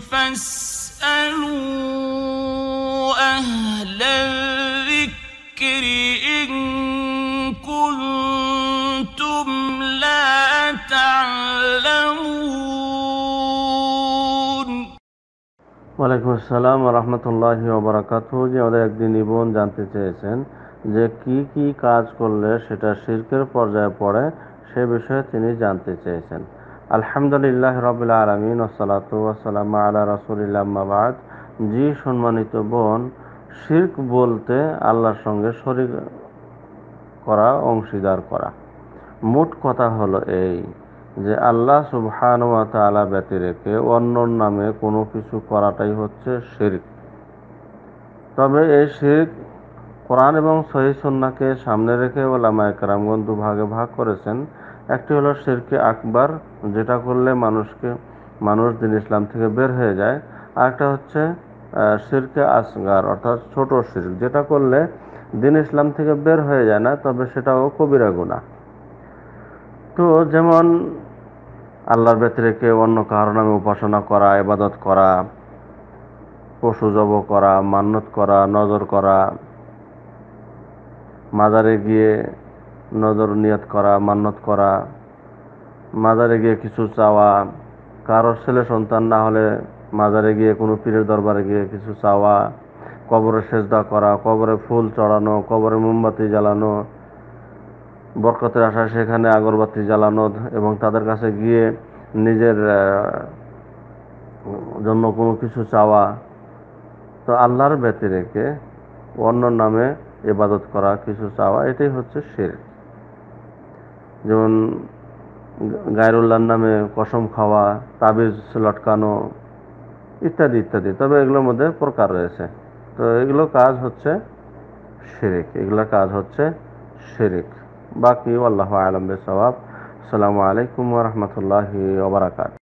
فاسألوا أهل الذكر ওয়ালাইকুম আসসালাম রহমতুল্লাহ ওবরাকাত যে আমাদের একদিন নিবন জানতে চেয়েছেন যে কি কি কাজ করলে সেটা শিল্পের পর্যায়ে পড়ে সে বিষয়ে তিনি জানতে চেয়েছেন আলহামদুলিল্লাহ রবিল্লা আলমিন ওসালাতাম আল্লাহ রসুলিল্লামাবাদ জি সম্মানিত বোন শির্ক বলতে আল্লাহর সঙ্গে শরীর করা অংশীদার করা মোট কথা হলো এই যে আল্লাহ সুবহান আলা তালা ব্যতি রেখে অন্যর নামে কোনো কিছু করাটাই হচ্ছে শির্ক তবে এই শির্ক কোরআন এবং সহি সন্নাকে সামনে রেখে ওলামা একরামগণ দুভাগে ভাগ করেছেন একটি হলো শেরকে আকবার যেটা করলে মানুষকে মানুষ দিন ইসলাম থেকে বের হয়ে যায় আরেকটা হচ্ছে শিরকে আসগার অর্থাৎ ছোট শির্ক যেটা করলে দিন ইসলাম থেকে বের হয়ে যায় না তবে সেটাও কবিরা গুণা তো যেমন আল্লাহর ব্যতিরেকে অন্য কারো নামে উপাসনা করা ইবাদত করা পশু জব করা মান্নত করা নজর করা মাজারে গিয়ে নজর নিয়াত করা মান্নত করা মাজারে গিয়ে কিছু চাওয়া কারোর ছেলে সন্তান না হলে মাজারে গিয়ে কোনো পীরের দরবারে গিয়ে কিছু চাওয়া কবরে সেজদা করা কবরে ফুল চড়ানো কবরে মোমবাতি জ্বালানো বরকতের আশায় সেখানে আগরবাতি জ্বালানো এবং তাদের কাছে গিয়ে নিজের জন্য কোনো কিছু চাওয়া তো আল্লাহর ব্যতিরেকে অন্য নামে এবাদত করা কিছু চাওয়া এটাই হচ্ছে শের যেমন গায়রুল্লার নামে কসম খাওয়া তাবিজ লটকানো ইত্যাদি ইত্যাদি তবে এগুলোর মধ্যে প্রকার রয়েছে তো এগুলো কাজ হচ্ছে শিরিক এগুলো কাজ হচ্ছে শেরিক বাকি আল্লাহ আলম সবাব আসসালামু আলাইকুম রহমতুল্লাহি ওবরাকাত